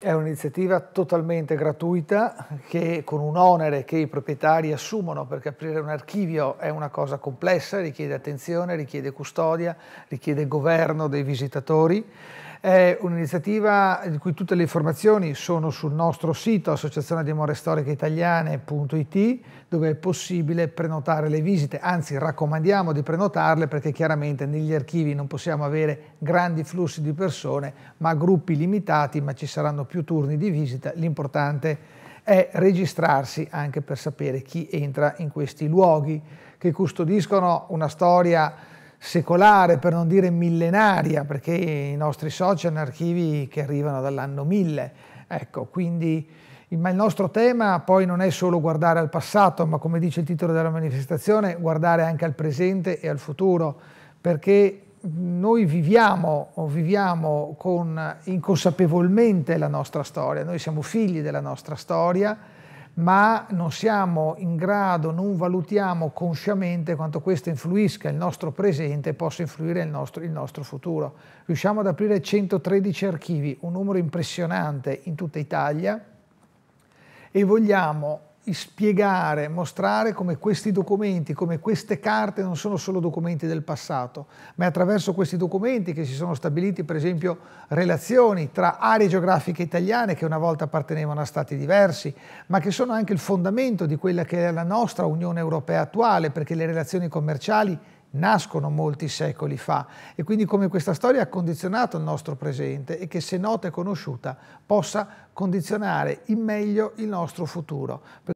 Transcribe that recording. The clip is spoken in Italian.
È un'iniziativa totalmente gratuita che con un onere che i proprietari assumono perché aprire un archivio è una cosa complessa, richiede attenzione, richiede custodia, richiede governo dei visitatori è un'iniziativa di cui tutte le informazioni sono sul nostro sito associazione di amore storiche italiane.it dove è possibile prenotare le visite, anzi raccomandiamo di prenotarle perché chiaramente negli archivi non possiamo avere grandi flussi di persone ma gruppi limitati ma ci saranno più turni di visita, l'importante è registrarsi anche per sapere chi entra in questi luoghi che custodiscono una storia secolare, per non dire millenaria, perché i nostri soci hanno archivi che arrivano dall'anno 1000. Ecco, quindi il, ma il nostro tema poi non è solo guardare al passato, ma come dice il titolo della manifestazione, guardare anche al presente e al futuro, perché noi viviamo, viviamo con, inconsapevolmente la nostra storia, noi siamo figli della nostra storia, ma non siamo in grado, non valutiamo consciamente quanto questo influisca il nostro presente e possa influire il nostro, il nostro, futuro. Riusciamo ad aprire 113 archivi, un numero impressionante in tutta Italia e vogliamo spiegare, mostrare come questi documenti, come queste carte non sono solo documenti del passato, ma è attraverso questi documenti che si sono stabiliti per esempio relazioni tra aree geografiche italiane che una volta appartenevano a stati diversi, ma che sono anche il fondamento di quella che è la nostra Unione Europea attuale, perché le relazioni commerciali nascono molti secoli fa e quindi come questa storia ha condizionato il nostro presente e che se nota e conosciuta possa condizionare in meglio il nostro futuro.